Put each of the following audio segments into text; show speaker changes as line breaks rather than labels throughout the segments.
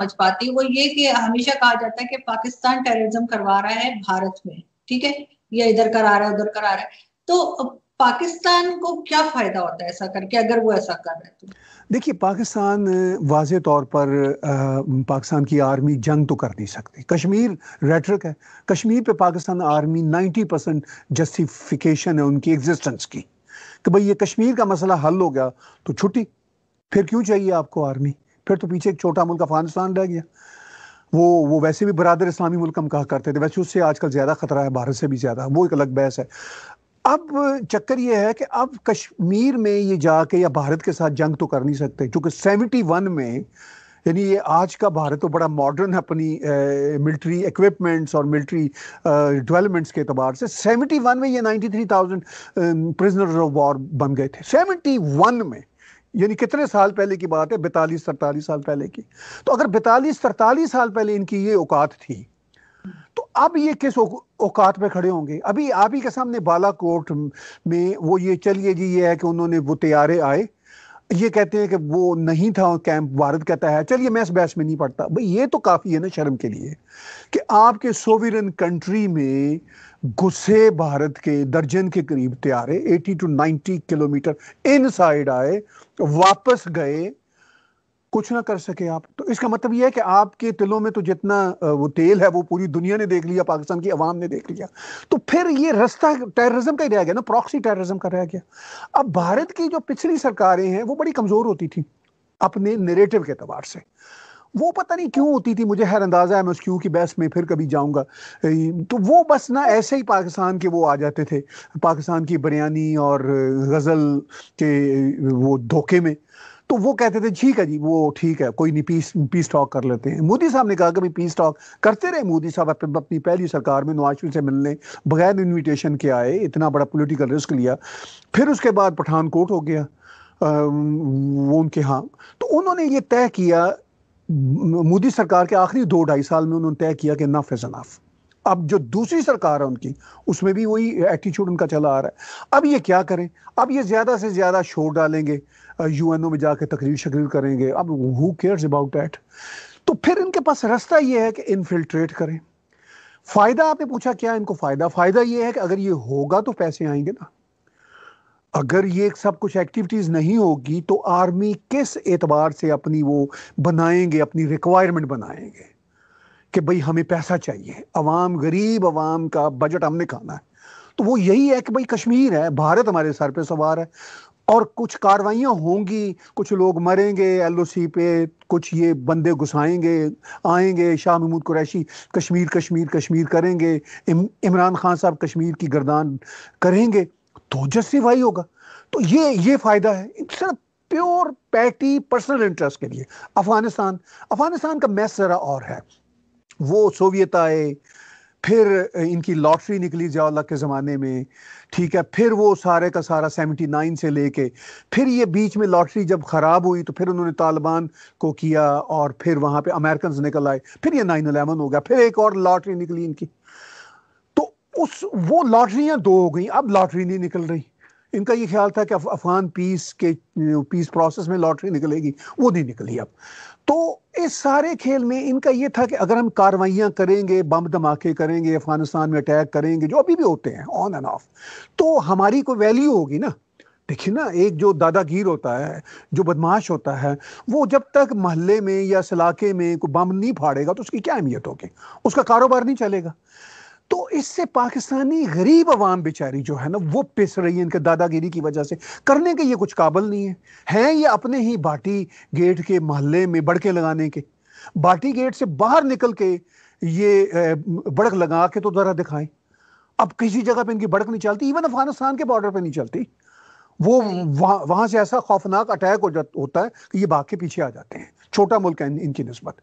समझ पाती वो ये कि हमेशा कहा जाता है कि पाकिस्तान टेररिज्म करवा रहा है भारत में ठीक है या इधर करा रहा है उधर करा रहा है तो पाकिस्तान को क्या फायदा होता है ऐसा करके अगर वो ऐसा कर रहे तो
देखिए पाकिस्तान वाज तौर पर पाकिस्तान की आर्मी जंग तो कर नहीं सकती कश्मीर रेटरिक है कश्मीर पे पाकिस्तान आर्मी 90 परसेंट जस्टिफिकेशन है उनकी एग्जिस्टेंस की कि भाई ये कश्मीर का मसला हल हो गया तो छुट्टी फिर क्यों चाहिए आपको आर्मी फिर तो पीछे एक छोटा मुल्क अफगानिस्तान रह गया वो वो वैसे भी बरदर इस्लामी मुल्क हम कहा करते थे वैसे उससे आजकल ज़्यादा ख़तरा है भारत से भी ज़्यादा वो एक अलग बहस है अब चक्कर ये है कि अब कश्मीर में ये जाके या भारत के साथ जंग तो कर नहीं सकते क्योंकि सेवेंटी वन में यानी ये आज का भारत तो बड़ा मॉडर्न है अपनी मिलिट्री इक्विपमेंट्स और मिलिट्री डेवलपमेंट्स के अतबार से सेवेंटी वन में ये ninety three thousand prisoner of war बन गए थे सेवेंटी वन में यानी कितने साल पहले की बात है बैतालीस तरतालीस साल पहले की तो अगर बैतालीस तरतालीस साल पहले इनकी ये औकात थी तो अब ये किस औकात पे खड़े होंगे अभी आप ही के सामने बालाकोट में वो ये चलिए जी ये है कि उन्होंने वो तैयारे आए ये कहते हैं कि वो नहीं था कैंप भारत कहता है चलिए मैं इस बहस में नहीं पढ़ता भाई ये तो काफ़ी है ना शर्म के लिए कि आपके सोविरन कंट्री में घुसे भारत के दर्जन के करीब त्यारे eighty to ninety kilometre inside आए वापस गए कुछ ना कर सके आप तो इसका मतलब यह है कि आपके तिलों में तो जितना वो तेल है वो पूरी दुनिया ने देख लिया पाकिस्तान की अवाम ने देख लिया तो फिर ये रास्ता टेररिज्म का ही रह गया ना प्रॉक्सी टेररिज्म का रह गया अब भारत की जो पिछली सरकारें हैं वो बड़ी कमज़ोर होती थी अपने नेरेटिव के अतबार से वो पता नहीं क्यों होती थी मुझे हर अंदाज़ा है मैं उस क्यों की बहस में फिर कभी जाऊंगा तो वो बस ना ऐसे ही पाकिस्तान के वो आ जाते थे पाकिस्तान की बिरयानी और गज़ल के वो धोखे में तो वो कहते थे ठीक है जी वो ठीक है कोई नहीं पीस पीस टॉक कर लेते हैं मोदी साहब ने कहा कि भाई पीस टॉक करते रहे मोदी साहब अपनी पहली सरकार में नवाज शरीफ से मिलने बगैर इन्विटेशन के आए इतना बड़ा पोलिटिकल रिस्क लिया फिर उसके बाद पठानकोट हो गया आ, वो उनके यहाँ तो उन्होंने ये तय किया मोदी सरकार के आखिरी दो ढाई साल में उन्होंने तय किया कि नफ इज़ अब जो दूसरी सरकार है उनकी उसमें भी वही एटीट्यूड उनका चला आ रहा है अब ये क्या करें अब ये ज़्यादा से ज़्यादा शोर डालेंगे यूएनओ में जाकर तकरीर शकरीर करेंगे अब हु केयर्स अबाउट डैट तो फिर इनके पास रास्ता ये है कि इनफिल्ट्रेट करें फ़ायदा आपने पूछा क्या इनको फ़ायदा फ़ायदा ये है कि अगर ये होगा तो पैसे आएंगे ना अगर ये सब कुछ एक्टिविटीज़ नहीं होगी तो आर्मी किस एतबार से अपनी वो बनाएंगे अपनी रिक्वायरमेंट बनाएंगे कि भाई हमें पैसा चाहिए अवाम गरीब अवाम का बजट हमने खाना है तो वो यही है कि भाई कश्मीर है भारत हमारे सर पे सवार है और कुछ कार्रवाइयाँ होंगी कुछ लोग मरेंगे एलओसी पे कुछ ये बंदे घुसाएंगे आएंगे शाह महमूद कुरैशी कश्मीर कश्मीर कश्मीर करेंगे इमरान खान साहब कश्मीर की गर्दान करेंगे तो जस्टिफाई होगा तो ये ये फ़ायदा है सिर्फ प्योर पैटी पर्सनल इंटरेस्ट के लिए अफगानिस्तान अफगानिस्तान का मैसरा और है वो सोवियत आए फिर इनकी लॉटरी निकली जवाला के ज़माने में ठीक है फिर वो सारे का सारा सेवेंटी नाइन से लेके फिर ये बीच में लॉटरी जब ख़राब हुई तो फिर उन्होंने तालिबान को किया और फिर वहाँ पे अमेरिकन निकल आए फिर ये नाइन अलेवन हो गया फिर एक और लॉटरी निकली इनकी तो उस वो लॉटरियाँ दो हो गई अब लॉटरी नहीं निकल रही इनका ये ख्याल था कि अफगान पीस के पीस प्रोसेस में लॉटरी निकलेगी वो नहीं निकली अब तो इस सारे खेल में इनका ये था कि अगर हम कार्रवाइयाँ करेंगे बम धमाके करेंगे अफगानिस्तान में अटैक करेंगे जो अभी भी होते हैं ऑन एंड ऑफ तो हमारी कोई वैल्यू होगी ना देखिए ना एक जो दादागीर होता है जो बदमाश होता है वो जब तक महल्ले में या सलाके में कोई बम नहीं फाड़ेगा तो उसकी क्या अहमियत होगी उसका कारोबार नहीं चलेगा तो इससे पाकिस्तानी गरीब आवाम बेचारी जो है ना वो पिस रही है इनके दादागिरी की वजह से करने के ये कुछ काबल नहीं है हैं ये अपने ही बाटी गेट के मोहल्ले में बड़के लगाने के बाटी गेट से बाहर निकल के ये बड़क लगा के तो ज़रा दिखाएं अब किसी जगह पे इनकी बड़क नहीं चलती इवन अफगानिस्तान के बॉर्डर पे नहीं चलती वो वहाँ वहाँ से ऐसा खौफनाक अटैक हो जाता होता है कि ये बाघ के पीछे आ जाते हैं छोटा मुल्क है इनकी नस्बत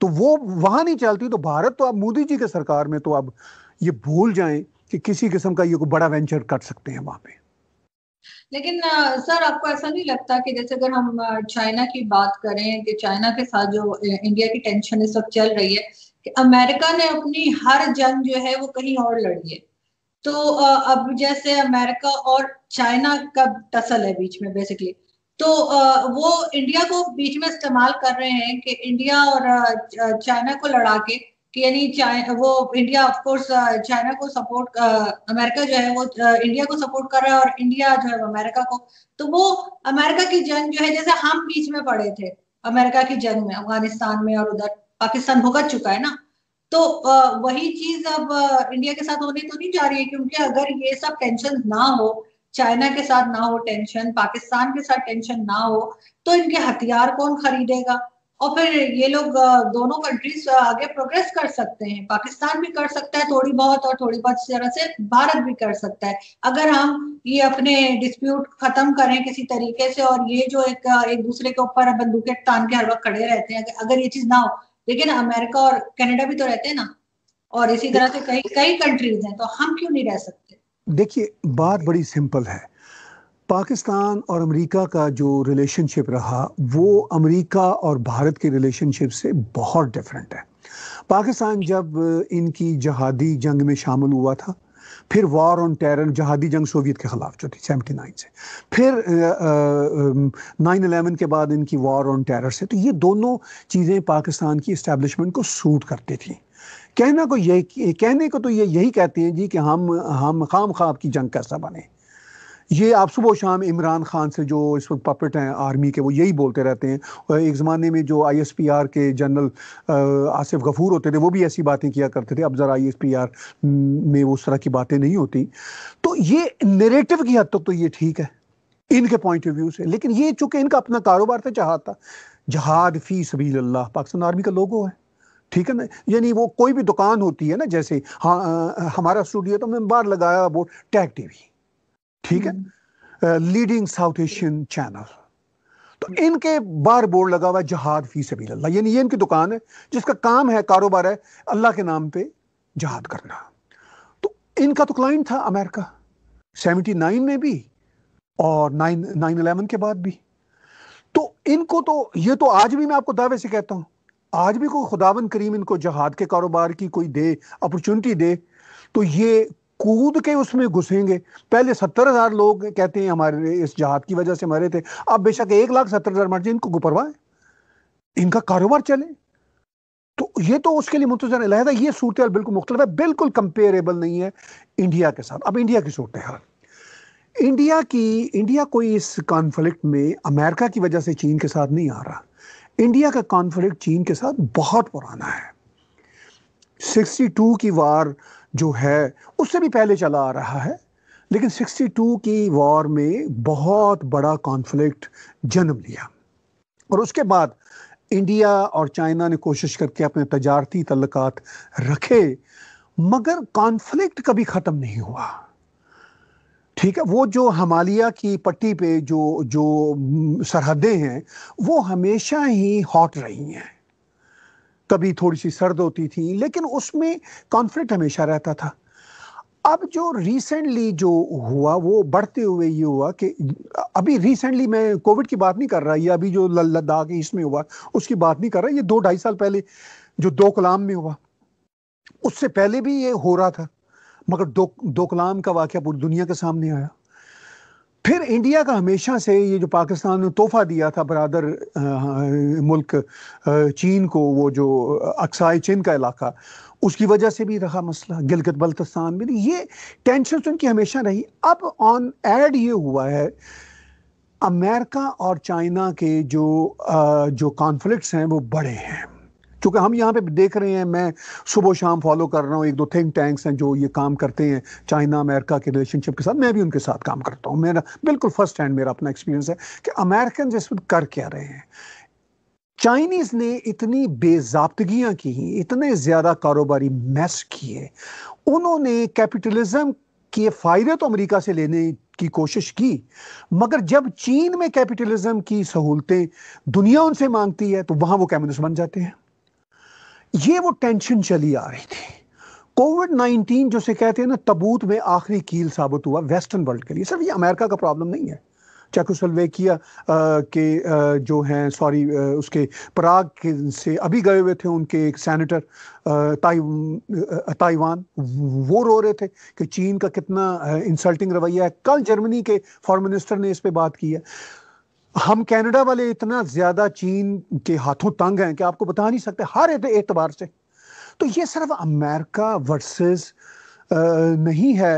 तो वो वहां नहीं चलती तो भारत तो अब मोदी जी के सरकार में तो अब ये भूल जाए कि किसी किस्म का ये कोई बड़ा वेंचर कर सकते हैं वहां पे
लेकिन सर आपको ऐसा नहीं लगता कि जैसे अगर हम चाइना की बात करें कि चाइना के साथ जो इंडिया की टेंशन इस वक्त चल रही है कि अमेरिका ने अपनी हर जंग जो है वो कहीं और लड़ी है तो अब जैसे अमेरिका और चाइना का टसल है बीच में बेसिकली तो वो इंडिया को बीच में इस्तेमाल कर रहे हैं कि इंडिया और चाइना को लड़ा के कि यानी वो इंडिया ऑफ कोर्स चाइना को सपोर्ट अमेरिका जो है वो इंडिया को सपोर्ट कर रहा है और इंडिया जो है अमेरिका को तो वो अमेरिका की जंग जो है जैसे हम बीच में पड़े थे अमेरिका की जंग में अफगानिस्तान में और उधर पाकिस्तान भुगत चुका है ना तो वही चीज अब इंडिया के साथ होने तो नहीं जा रही है क्योंकि अगर ये सब टेंशन ना हो चाइना के साथ ना हो टेंशन पाकिस्तान के साथ टेंशन ना हो तो इनके हथियार कौन खरीदेगा और फिर ये लोग दोनों कंट्रीज आगे प्रोग्रेस कर सकते हैं पाकिस्तान भी कर सकता है थोड़ी बहुत और थोड़ी बहुत तरह से भारत भी कर सकता है अगर हम ये अपने डिस्प्यूट खत्म करें किसी तरीके से और ये जो एक एक दूसरे के ऊपर बंदूकें तान के हर वक्त खड़े रहते हैं अगर ये चीज ना हो लेकिन अमेरिका और कनाडा भी तो रहते हैं ना और इसी तरह से कई कई कंट्रीज हैं तो हम क्यों नहीं रह सकते
देखिए बात बड़ी सिंपल है पाकिस्तान और अमेरिका का जो रिलेशनशिप रहा वो अमेरिका और भारत के रिलेशनशिप से बहुत डिफरेंट है पाकिस्तान जब इनकी जहादी जंग में शामिल हुआ था फिर वॉर ऑन टेरर जहादी जंग सोवियत के खिलाफ जो थी सेवेंटी नाइन से फिर नाइन अलेवन के बाद इनकी वॉर ऑन टेरर से तो ये दोनों चीज़ें पाकिस्तान की इस्टेब्लिशमेंट को सूट करती थी कहना को यही कहने को तो ये यही कहते हैं जी कि हम हम खाम खाब की जंग कैसा बने ये आप सुबह शाम इमरान खान से जो इस वक्त पपेट हैं आर्मी के वो यही बोलते रहते हैं और एक ज़माने में जो आईएसपीआर के जनरल आसिफ गफूर होते थे वो भी ऐसी बातें किया करते थे अब ज़रा आईएसपीआर में उस तरह की बातें नहीं होती तो ये नेरेटिव की हद तक तो, ये ठीक है इनके पॉइंट ऑफ व्यू से लेकिन ये चूँकि इनका अपना कारोबार था जहाद था जहाद फ़ी सभी पाकिस्तान आर्मी का लोगो है ठीक है ना यानी वो कोई भी दुकान होती है ना जैसे हाँ हमारा स्टूडियो तो हमने बार लगाया वो टैग टीवी ठीक है लीडिंग साउथ एशियन चैनल तो इनके बार बोर्ड लगा हुआ जहाद फी सभी अल्लाह यानी ये इनकी दुकान है जिसका काम है कारोबार है अल्लाह के नाम पे जहाद करना तो इनका तो क्लाइंट था अमेरिका सेवेंटी नाइन में भी और नाइन नाइन अलेवन के बाद भी तो इनको तो ये तो आज भी मैं आपको दावे से कहता हूँ आज भी कोई खुदावन करीम इनको जहाद के कारोबार की कोई दे अपॉर्चुनिटी दे तो ये कूद के उसमें घुसेंगे पहले सत्तर हज़ार लोग कहते हैं हमारे इस जहाद की वजह से मरे थे अब बेशक एक लाख सत्तर हज़ार मर जाए इनको गुपरवाए इनका कारोबार चले तो ये तो उसके लिए मुंतजर अलहदा ये सूरत बिल्कुल मुख्तलिफ है बिल्कुल कंपेरेबल नहीं है इंडिया के साथ अब इंडिया की सूरत हाल इंडिया की इंडिया कोई इस कॉन्फ्लिक्ट में अमेरिका की वजह से चीन के साथ नहीं आ रहा इंडिया का कॉन्फ्लिक्ट चीन के साथ बहुत पुराना है 62 की वार जो है उससे भी पहले चला आ रहा है लेकिन 62 की वॉर में बहुत बड़ा कॉन्फ्लिक्ट जन्म लिया और उसके बाद इंडिया और चाइना ने कोशिश करके अपने तजारती तल्लक रखे मगर कॉन्फ्लिक्ट कभी ख़त्म नहीं हुआ ठीक है वो जो हमालिया की पट्टी पे जो जो सरहदें हैं वो हमेशा ही हॉट रही हैं कभी थोड़ी सी सर्द होती थी लेकिन उसमें कॉन्फ्लिक्ट हमेशा रहता था अब जो रिसेंटली जो हुआ वो बढ़ते हुए ये हुआ कि अभी रिसेंटली मैं कोविड की बात नहीं कर रहा ये अभी जो लद्दाख इसमें हुआ उसकी बात नहीं कर रहा ये दो ढाई साल पहले जो दो कलाम में हुआ उससे पहले भी ये हो रहा था मगर दो दोकलाम का वाक्य पूरी दुनिया के सामने आया फिर इंडिया का हमेशा से ये जो पाकिस्तान ने तोहफा दिया था बरदर मुल्क चीन को वो जो अक्साई चीन का इलाका उसकी वजह से भी रहा मसला गिलगत बल्तिस्तान में ये टेंशन तो उनकी हमेशा रही अब ऑन एड ये हुआ है अमेरिका और चाइना के जो जो कॉन्फ्लिक्ट्स हैं वो बड़े हैं क्योंकि हम यहाँ पे देख रहे हैं मैं सुबह शाम फॉलो कर रहा हूँ एक दो थिंक टैंक्स हैं जो ये काम करते हैं चाइना अमेरिका के रिलेशनशिप के साथ मैं भी उनके साथ काम करता हूँ मेरा बिल्कुल फर्स्ट हैंड मेरा अपना एक्सपीरियंस है कि अमेरिकन इस वक्त कर क्या रहे हैं चाइनीज ने इतनी बेजाबतगियाँ की इतने ज़्यादा कारोबारी मैस किए उन्होंने कैपिटलिज्म के फ़ायदे तो अमेरिका से लेने की कोशिश की मगर जब चीन में कैपिटलिज्म की सहूलतें दुनिया उनसे मांगती है तो वहाँ वो कम्युनिस्ट बन जाते हैं ये वो टेंशन चली आ रही थी कोविड नाइन्टीन जो से कहते हैं ना तबूत में आखिरी कील साबित हुआ वेस्टर्न वर्ल्ड के लिए सिर्फ ये अमेरिका का प्रॉब्लम नहीं है चेकोस्लोवेकिया के जो हैं सॉरी उसके पराग के से अभी गए हुए थे उनके एक सैनिटर ताइवान वो रो रहे थे कि चीन का कितना इंसल्टिंग रवैया है कल जर्मनी के फॉरेन मिनिस्टर ने इस पर बात की है हम कनाडा वाले इतना ज्यादा चीन के हाथों तंग हैं कि आपको बता नहीं सकते हर एतबार से तो ये सिर्फ अमेरिका वर्सेस नहीं है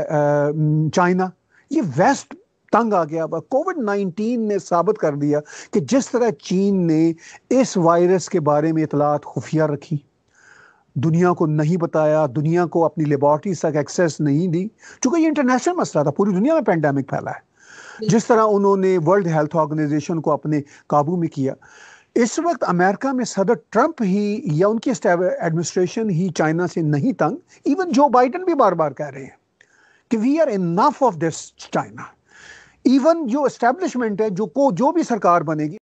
चाइना ये वेस्ट तंग आ गया कोविड नाइनटीन ने साबित कर दिया कि जिस तरह चीन ने इस वायरस के बारे में इतलात खुफिया रखी दुनिया को नहीं बताया दुनिया को अपनी लेबॉर्टरीज तक एक्सेस नहीं दी चूँकि ये इंटरनेशनल मसला था पूरी दुनिया में पेंडेमिक फैला है जिस तरह उन्होंने वर्ल्ड हेल्थ ऑर्गेनाइजेशन को अपने काबू में किया इस वक्त अमेरिका में सदर ट्रंप ही या उनकी एडमिनिस्ट्रेशन ही चाइना से नहीं तंग इवन जो बाइडन भी बार बार कह रहे हैं कि we are enough of this China even जो एस्टेब्लिशमेंट है जो को जो भी सरकार बनेगी